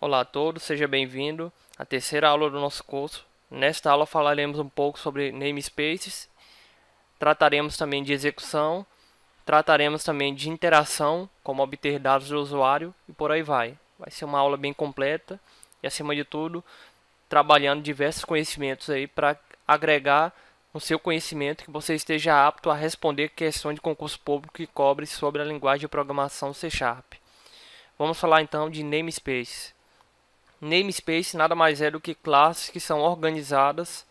Olá a todos, seja bem-vindo à terceira aula do nosso curso. Nesta aula falaremos um pouco sobre namespaces, trataremos também de execução, trataremos também de interação, como obter dados do usuário e por aí vai. Vai ser uma aula bem completa e, acima de tudo, trabalhando diversos conhecimentos aí para agregar no seu conhecimento que você esteja apto a responder questões de concurso público que cobre sobre a linguagem de programação C Sharp. Vamos falar então de namespaces namespace nada mais é do que classes que são organizadas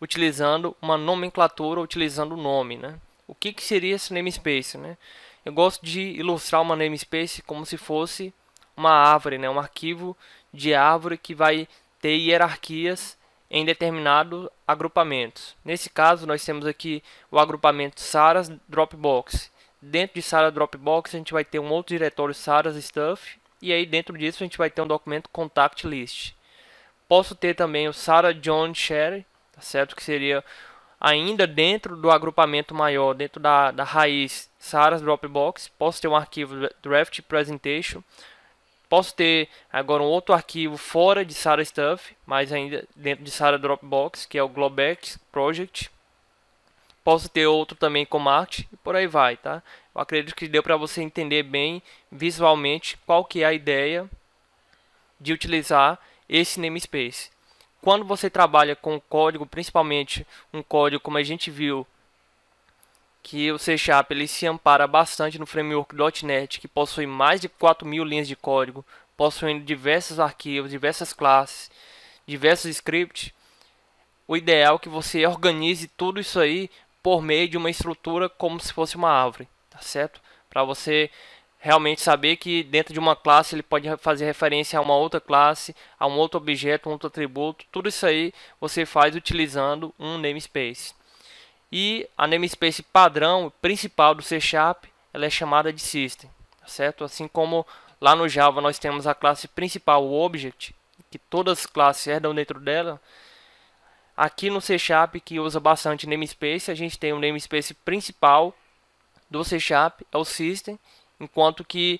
utilizando uma nomenclatura, utilizando o nome. Né? O que, que seria esse namespace? Né? Eu gosto de ilustrar uma namespace como se fosse uma árvore, né? um arquivo de árvore que vai ter hierarquias em determinados agrupamentos. Nesse caso, nós temos aqui o agrupamento Saras Dropbox. Dentro de Saras Dropbox, a gente vai ter um outro diretório Saras Stuff, e aí dentro disso a gente vai ter um documento contact list. Posso ter também o Sarah John Sherry, tá certo? Que seria ainda dentro do agrupamento maior, dentro da, da raiz Sarah Dropbox. Posso ter um arquivo draft presentation. Posso ter agora um outro arquivo fora de Sarah Stuff, mas ainda dentro de Sarah Dropbox, que é o Globex Project. Posso ter outro também com Marte e por aí vai, tá? Eu acredito que deu para você entender bem visualmente qual que é a ideia de utilizar esse namespace. Quando você trabalha com código, principalmente um código como a gente viu, que o C Sharp ele se ampara bastante no framework .NET, que possui mais de 4 mil linhas de código, possuindo diversos arquivos, diversas classes, diversos scripts, o ideal é que você organize tudo isso aí por meio de uma estrutura como se fosse uma árvore tá certo? Para você realmente saber que dentro de uma classe ele pode fazer referência a uma outra classe, a um outro objeto, um outro atributo, tudo isso aí você faz utilizando um namespace. E a namespace padrão principal do C Sharp ela é chamada de System, tá certo? Assim como lá no Java nós temos a classe principal, o Object, que todas as classes herdam dentro dela, aqui no C Sharp, que usa bastante namespace, a gente tem o um namespace principal, do C Sharp é o System, enquanto que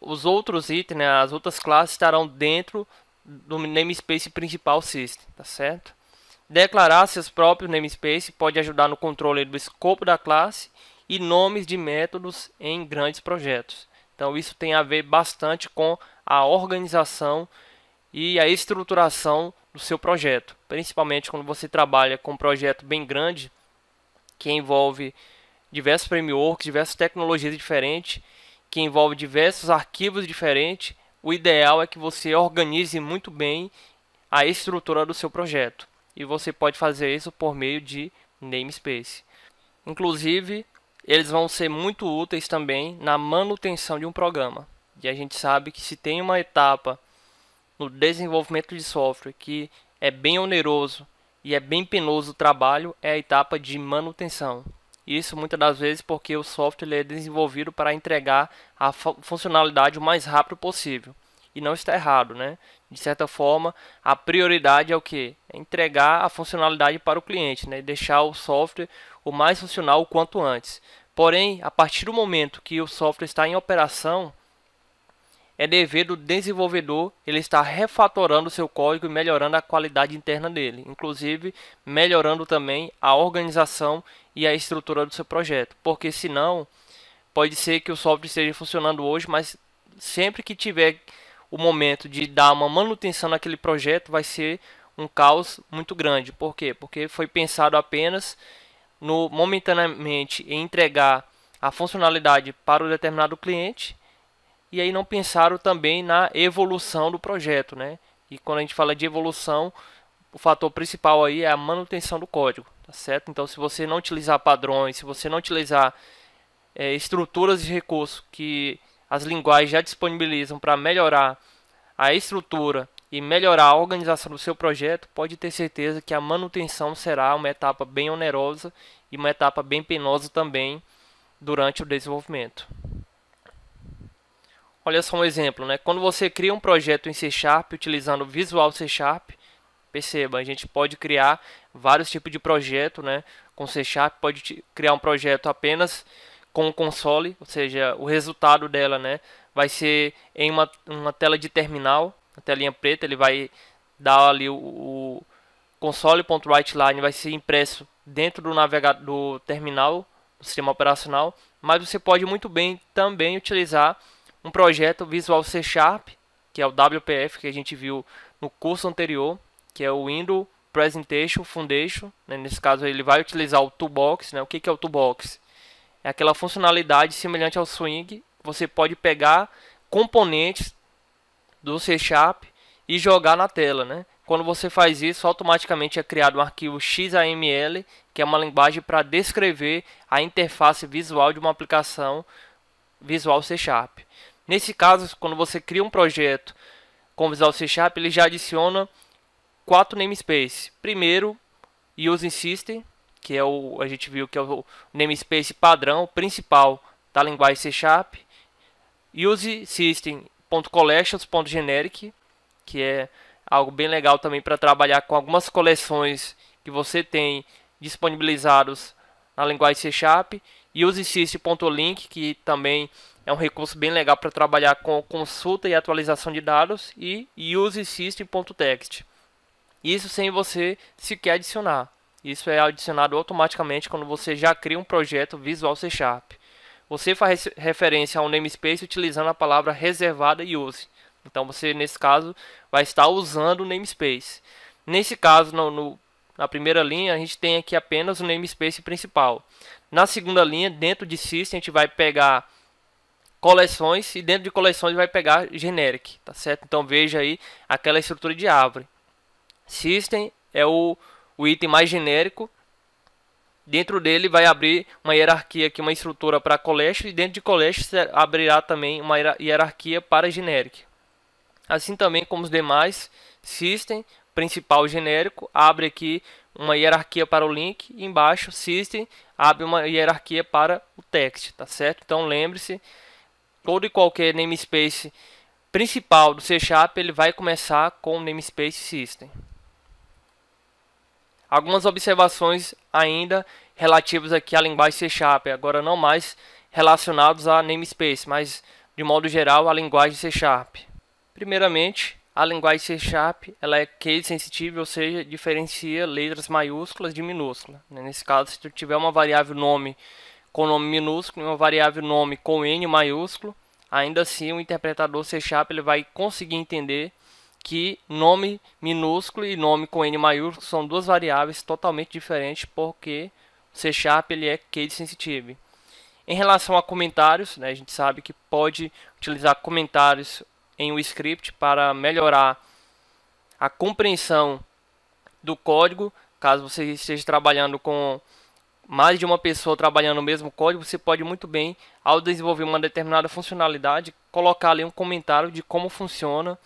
os outros itens, né, as outras classes estarão dentro do namespace principal System, tá certo? Declarar seus próprios namespace pode ajudar no controle do escopo da classe e nomes de métodos em grandes projetos. Então isso tem a ver bastante com a organização e a estruturação do seu projeto, principalmente quando você trabalha com um projeto bem grande que envolve diversos frameworks, diversas tecnologias diferentes, que envolve diversos arquivos diferentes. O ideal é que você organize muito bem a estrutura do seu projeto. E você pode fazer isso por meio de namespace. Inclusive, eles vão ser muito úteis também na manutenção de um programa. E a gente sabe que se tem uma etapa no desenvolvimento de software que é bem oneroso e é bem penoso o trabalho, é a etapa de manutenção. Isso muitas das vezes porque o software é desenvolvido para entregar a funcionalidade o mais rápido possível. E não está errado, né? De certa forma, a prioridade é o que? É entregar a funcionalidade para o cliente, né? Deixar o software o mais funcional o quanto antes. Porém, a partir do momento que o software está em operação, é dever do desenvolvedor ele estar refatorando seu código e melhorando a qualidade interna dele, inclusive melhorando também a organização e a estrutura do seu projeto, porque senão pode ser que o software esteja funcionando hoje, mas sempre que tiver o momento de dar uma manutenção naquele projeto vai ser um caos muito grande. Por quê? Porque foi pensado apenas no momentaneamente em entregar a funcionalidade para o um determinado cliente e aí não pensaram também na evolução do projeto, né? E quando a gente fala de evolução, o fator principal aí é a manutenção do código, tá certo? Então, se você não utilizar padrões, se você não utilizar é, estruturas de recurso que as linguagens já disponibilizam para melhorar a estrutura e melhorar a organização do seu projeto, pode ter certeza que a manutenção será uma etapa bem onerosa e uma etapa bem penosa também durante o desenvolvimento. Olha só um exemplo, né? Quando você cria um projeto em C Sharp utilizando Visual C Sharp, perceba, a gente pode criar vários tipos de projeto, né? Com C Sharp pode criar um projeto apenas com o console, ou seja, o resultado dela, né? Vai ser em uma, uma tela de terminal, a telinha preta, ele vai dar ali o, o console.writeline vai ser impresso dentro do navegador do terminal, do sistema operacional, mas você pode muito bem também utilizar um projeto Visual C Sharp, que é o WPF que a gente viu no curso anterior, que é o Windows Presentation Foundation. Né? Nesse caso, ele vai utilizar o Toolbox. Né? O que, que é o Toolbox? É aquela funcionalidade semelhante ao Swing. Você pode pegar componentes do C Sharp e jogar na tela. Né? Quando você faz isso, automaticamente é criado um arquivo XAML, que é uma linguagem para descrever a interface visual de uma aplicação Visual C Sharp. Nesse caso, quando você cria um projeto com Visual C Sharp, ele já adiciona quatro namespaces. Primeiro, Using System, que é o a gente viu que é o namespace padrão principal da linguagem C Sharp. Use system.collections.generic, que é algo bem legal também para trabalhar com algumas coleções que você tem disponibilizados na linguagem C Sharp usesys.link, que também é um recurso bem legal para trabalhar com consulta e atualização de dados. E usesys.text. Isso sem você sequer adicionar. Isso é adicionado automaticamente quando você já cria um projeto Visual C Sharp. Você faz referência ao namespace utilizando a palavra reservada e use. Então você, nesse caso, vai estar usando o namespace. Nesse caso, no, no na primeira linha, a gente tem aqui apenas o namespace principal. Na segunda linha, dentro de system, a gente vai pegar coleções e dentro de coleções vai pegar generic, tá certo? Então veja aí aquela estrutura de árvore. System é o, o item mais genérico. Dentro dele vai abrir uma hierarquia aqui, uma estrutura para collection e dentro de collection abrirá também uma hierarquia para generic. Assim também como os demais, system principal genérico, abre aqui uma hierarquia para o link, e embaixo system abre uma hierarquia para o text, tá certo? Então lembre-se, todo e qualquer namespace principal do C Sharp, ele vai começar com o namespace system. Algumas observações ainda relativas aqui à linguagem C Sharp, agora não mais relacionados a namespace, mas de modo geral a linguagem C Sharp. Primeiramente, a linguagem C Sharp ela é case sensitive, ou seja, diferencia letras maiúsculas de minúsculas. Né? Nesse caso, se tu tiver uma variável nome com nome minúsculo e uma variável nome com n maiúsculo, ainda assim o interpretador C Sharp ele vai conseguir entender que nome minúsculo e nome com n maiúsculo são duas variáveis totalmente diferentes porque C Sharp ele é case sensitive. Em relação a comentários, né, a gente sabe que pode utilizar comentários em um script para melhorar a compreensão do código. Caso você esteja trabalhando com mais de uma pessoa trabalhando no mesmo código, você pode muito bem, ao desenvolver uma determinada funcionalidade, colocar ali um comentário de como funciona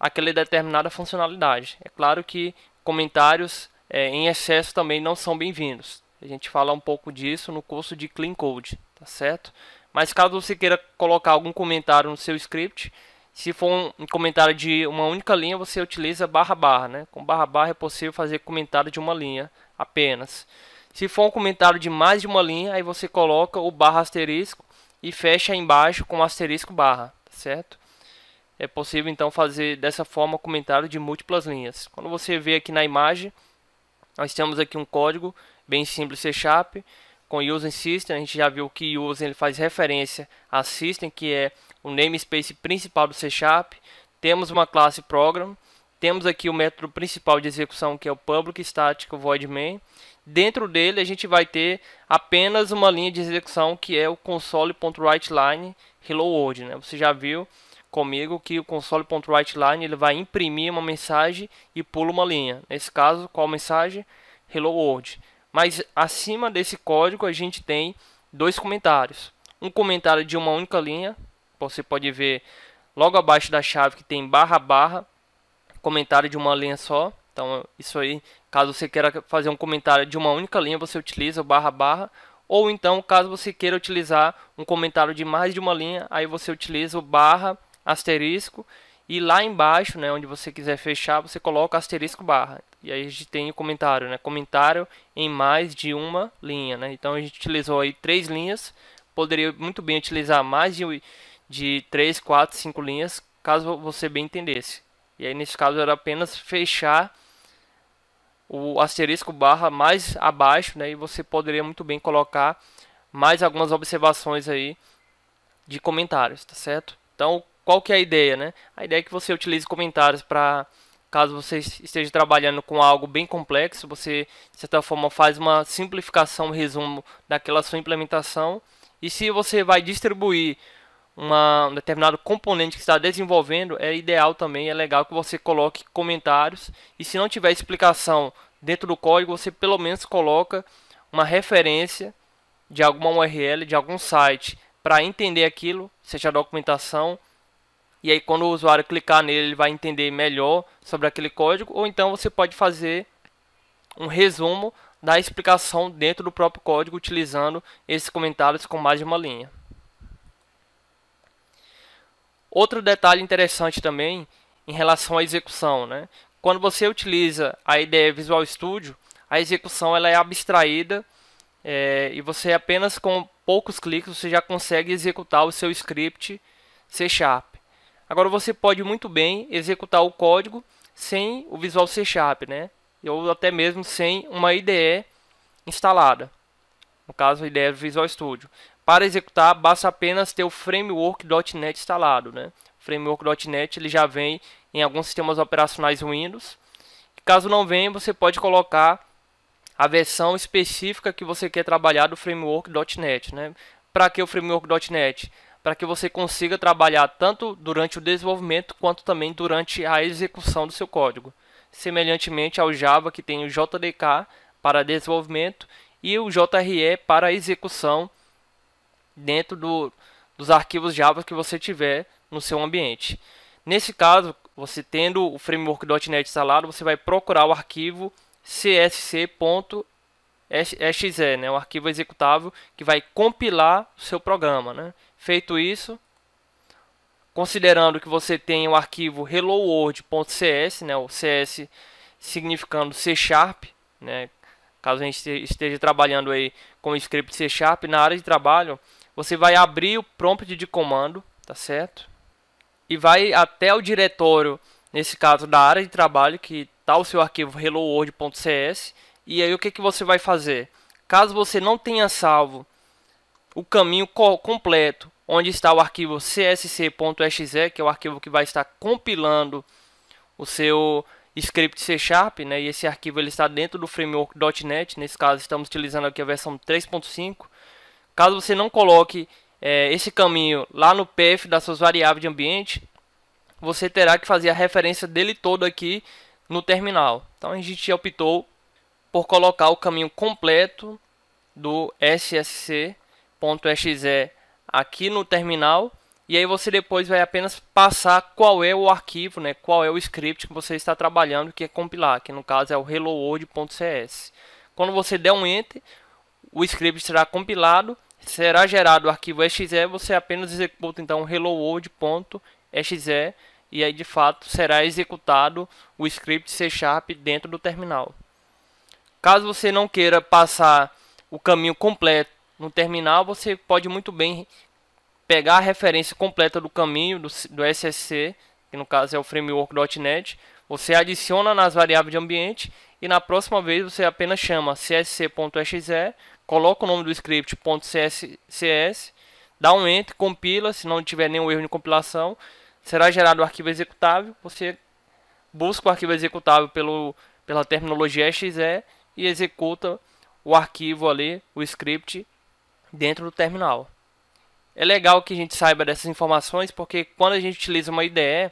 aquela determinada funcionalidade. É claro que comentários é, em excesso também não são bem-vindos. A gente fala um pouco disso no curso de Clean Code, tá certo? Mas caso você queira colocar algum comentário no seu script, se for um comentário de uma única linha, você utiliza barra barra, né? Com barra barra é possível fazer comentário de uma linha apenas. Se for um comentário de mais de uma linha, aí você coloca o barra asterisco e fecha embaixo com asterisco barra, tá certo? É possível então fazer dessa forma comentário de múltiplas linhas. Quando você vê aqui na imagem, nós temos aqui um código bem simples C Sharp com using system, a gente já viu que using ele faz referência a system, que é o namespace principal do C Sharp. Temos uma classe program, temos aqui o método principal de execução, que é o public static void main. Dentro dele, a gente vai ter apenas uma linha de execução, que é o console.writeLine hello world. Né? Você já viu comigo que o console.writeLine ele vai imprimir uma mensagem e pula uma linha. Nesse caso, qual mensagem? Hello world. Mas acima desse código a gente tem dois comentários. Um comentário de uma única linha, você pode ver logo abaixo da chave que tem barra barra, comentário de uma linha só. Então isso aí, caso você queira fazer um comentário de uma única linha, você utiliza o barra barra. Ou então, caso você queira utilizar um comentário de mais de uma linha, aí você utiliza o barra asterisco e lá embaixo, né, onde você quiser fechar, você coloca asterisco barra. E aí a gente tem o comentário, né? Comentário em mais de uma linha, né? Então a gente utilizou aí três linhas. Poderia muito bem utilizar mais de, de três, quatro, cinco linhas, caso você bem entendesse. E aí nesse caso era apenas fechar o asterisco barra mais abaixo, né? E você poderia muito bem colocar mais algumas observações aí de comentários, tá certo? Então, qual que é a ideia, né? A ideia é que você utilize comentários para Caso você esteja trabalhando com algo bem complexo, você de certa forma faz uma simplificação, um resumo daquela sua implementação. E se você vai distribuir uma, um determinado componente que está desenvolvendo, é ideal também, é legal que você coloque comentários. E se não tiver explicação dentro do código, você pelo menos coloca uma referência de alguma URL, de algum site, para entender aquilo, seja a documentação, e aí quando o usuário clicar nele, ele vai entender melhor sobre aquele código, ou então você pode fazer um resumo da explicação dentro do próprio código utilizando esses comentários com mais de uma linha. Outro detalhe interessante também em relação à execução, né? Quando você utiliza a IDE Visual Studio, a execução ela é abstraída é, e você apenas com poucos cliques você já consegue executar o seu script C Sharp. Agora você pode muito bem executar o código sem o Visual C Sharp, né? ou até mesmo sem uma IDE instalada. No caso, a IDE do Visual Studio. Para executar, basta apenas ter o framework.NET instalado. Né? O framework.NET ele já vem em alguns sistemas operacionais Windows. Caso não venha, você pode colocar a versão específica que você quer trabalhar do framework.NET. Né? Para que o framework.NET? para que você consiga trabalhar tanto durante o desenvolvimento quanto também durante a execução do seu código. Semelhantemente ao Java, que tem o JDK para desenvolvimento e o JRE para execução dentro do, dos arquivos Java que você tiver no seu ambiente. Nesse caso, você tendo o framework.NET instalado, você vai procurar o arquivo csc.exe, né, o arquivo executável que vai compilar o seu programa. Né? Feito isso, considerando que você tem o arquivo helloworld.cs, né, o CS significando C Sharp, né, caso a gente esteja trabalhando aí com script C Sharp, na área de trabalho, você vai abrir o prompt de comando, tá certo? E vai até o diretório, nesse caso da área de trabalho, que está o seu arquivo helloworld.cs, e aí o que, que você vai fazer? Caso você não tenha salvo o caminho completo, onde está o arquivo csc.exe, que é o arquivo que vai estar compilando o seu script C Sharp, né? E esse arquivo ele está dentro do framework .NET, nesse caso estamos utilizando aqui a versão 3.5. Caso você não coloque é, esse caminho lá no path das suas variáveis de ambiente, você terá que fazer a referência dele todo aqui no terminal. Então a gente optou por colocar o caminho completo do SSC .exe é é aqui no terminal e aí você depois vai apenas passar qual é o arquivo, né, qual é o script que você está trabalhando que é compilar, que no caso é o helloworld.cs. Quando você der um enter, o script será compilado, será gerado o arquivo exe, você apenas executa então helloworld.exe e aí de fato será executado o script C Sharp dentro do terminal. Caso você não queira passar o caminho completo no terminal, você pode muito bem pegar a referência completa do caminho do, do SSC, que no caso é o framework.net, você adiciona nas variáveis de ambiente e na próxima vez você apenas chama csc.exe, coloca o nome do script.css, dá um enter, compila, se não tiver nenhum erro de compilação, será gerado o arquivo executável, você busca o arquivo executável pelo, pela terminologia exe e executa o arquivo ali, o script dentro do terminal. É legal que a gente saiba dessas informações porque quando a gente utiliza uma IDE,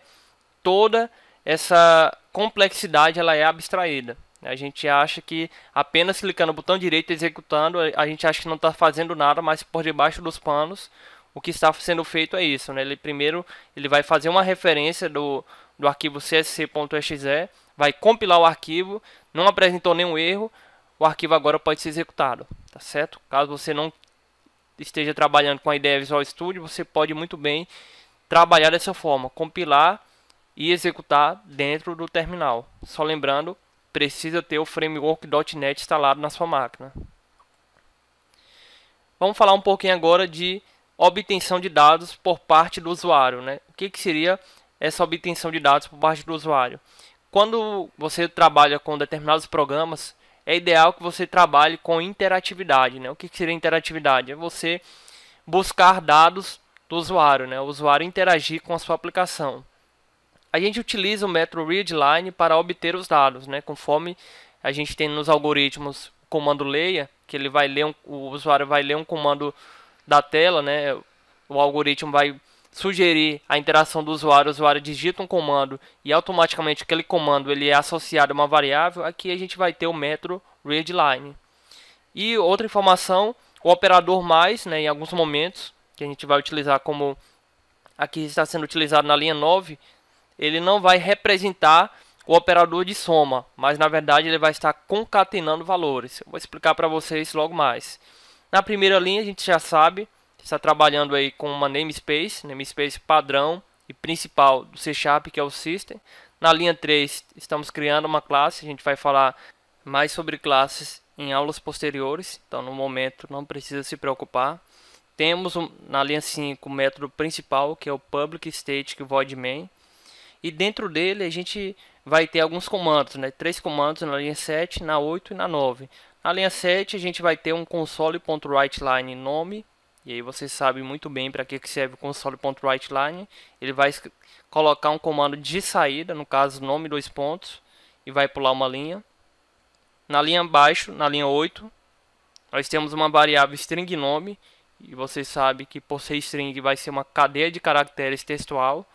toda essa complexidade ela é abstraída. A gente acha que apenas clicando no botão direito e executando, a gente acha que não está fazendo nada, mas por debaixo dos panos, o que está sendo feito é isso. Né? Ele primeiro ele vai fazer uma referência do, do arquivo csc.exe, vai compilar o arquivo, não apresentou nenhum erro, o arquivo agora pode ser executado, tá certo? Caso você não esteja trabalhando com a ideia Visual Studio, você pode muito bem trabalhar dessa forma, compilar e executar dentro do terminal. Só lembrando, precisa ter o framework .NET instalado na sua máquina. Vamos falar um pouquinho agora de obtenção de dados por parte do usuário. Né? O que, que seria essa obtenção de dados por parte do usuário? Quando você trabalha com determinados programas, é ideal que você trabalhe com interatividade. Né? O que seria interatividade? É você buscar dados do usuário, né? o usuário interagir com a sua aplicação. A gente utiliza o método readline para obter os dados, né? conforme a gente tem nos algoritmos o comando leia, que ele vai ler um, o usuário vai ler um comando da tela, né? o algoritmo vai sugerir a interação do usuário, o usuário digita um comando e automaticamente aquele comando ele é associado a uma variável, aqui a gente vai ter o método readline. E outra informação, o operador mais, né, em alguns momentos, que a gente vai utilizar como aqui está sendo utilizado na linha 9, ele não vai representar o operador de soma, mas na verdade ele vai estar concatenando valores. Eu vou explicar para vocês logo mais. Na primeira linha a gente já sabe está trabalhando aí com uma namespace, namespace padrão e principal do C Sharp, que é o System. Na linha 3, estamos criando uma classe, a gente vai falar mais sobre classes em aulas posteriores, então no momento não precisa se preocupar. Temos um, na linha 5 o método principal, que é o public static void main, e dentro dele a gente vai ter alguns comandos, né? três comandos na linha 7, na 8 e na 9. Na linha 7 a gente vai ter um console.writeline nome, e aí você sabe muito bem para que serve o console.writeline. Ele vai colocar um comando de saída, no caso nome dois pontos, e vai pular uma linha. Na linha abaixo, na linha 8, nós temos uma variável string nome, e você sabe que por ser string vai ser uma cadeia de caracteres textual.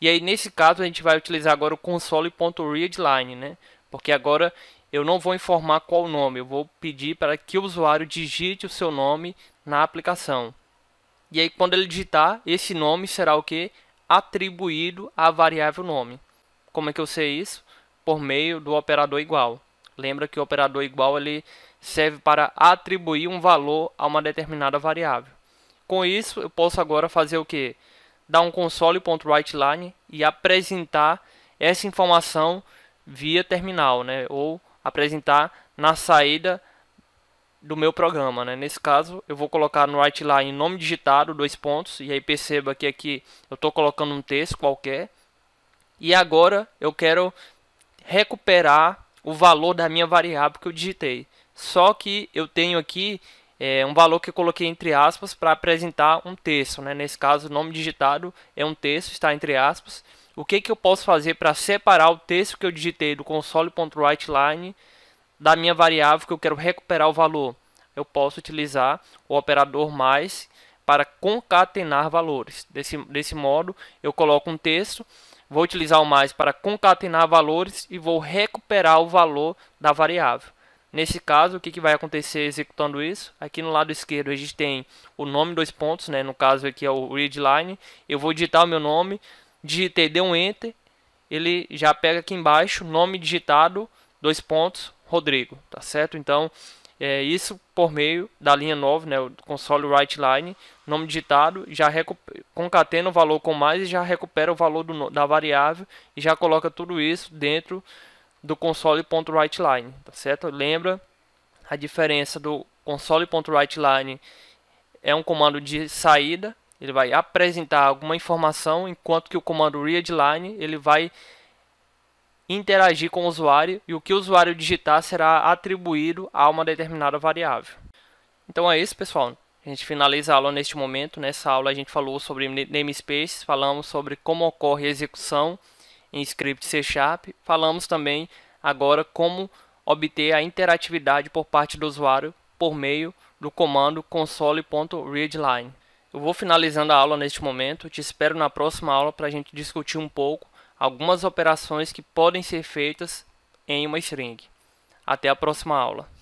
E aí nesse caso a gente vai utilizar agora o console.readline, né? Porque agora eu não vou informar qual nome, eu vou pedir para que o usuário digite o seu nome na aplicação. E aí quando ele digitar, esse nome será o que atribuído à variável nome. Como é que eu sei isso? Por meio do operador igual. Lembra que o operador igual ele serve para atribuir um valor a uma determinada variável. Com isso, eu posso agora fazer o que? Dar um console.writeLine e apresentar essa informação via terminal, né? ou apresentar na saída do meu programa, né? Nesse caso, eu vou colocar no lá line nome digitado, dois pontos, e aí perceba que aqui eu estou colocando um texto qualquer. E agora eu quero recuperar o valor da minha variável que eu digitei. Só que eu tenho aqui é, um valor que eu coloquei entre aspas para apresentar um texto, né? Nesse caso, nome digitado é um texto, está entre aspas o que, que eu posso fazer para separar o texto que eu digitei do console.writeline da minha variável que eu quero recuperar o valor. Eu posso utilizar o operador mais para concatenar valores. Desse, desse modo, eu coloco um texto, vou utilizar o mais para concatenar valores e vou recuperar o valor da variável. Nesse caso, o que, que vai acontecer executando isso? Aqui no lado esquerdo a gente tem o nome dois pontos, né? no caso aqui é o readline. Eu vou digitar o meu nome, digitei, dei um enter, ele já pega aqui embaixo, nome digitado, dois pontos, Rodrigo, tá certo? Então, é isso por meio da linha 9, né, o console write line, nome digitado, já concatena o valor com mais e já recupera o valor do, da variável e já coloca tudo isso dentro do console.writeLine, tá certo? Lembra a diferença do console.writeLine é um comando de saída ele vai apresentar alguma informação, enquanto que o comando readline ele vai interagir com o usuário e o que o usuário digitar será atribuído a uma determinada variável. Então é isso, pessoal. A gente finaliza a aula neste momento. Nessa aula a gente falou sobre namespaces, falamos sobre como ocorre a execução em script C Sharp, falamos também agora como obter a interatividade por parte do usuário por meio do comando console.readline. Eu vou finalizando a aula neste momento. Te espero na próxima aula para a gente discutir um pouco algumas operações que podem ser feitas em uma string. Até a próxima aula.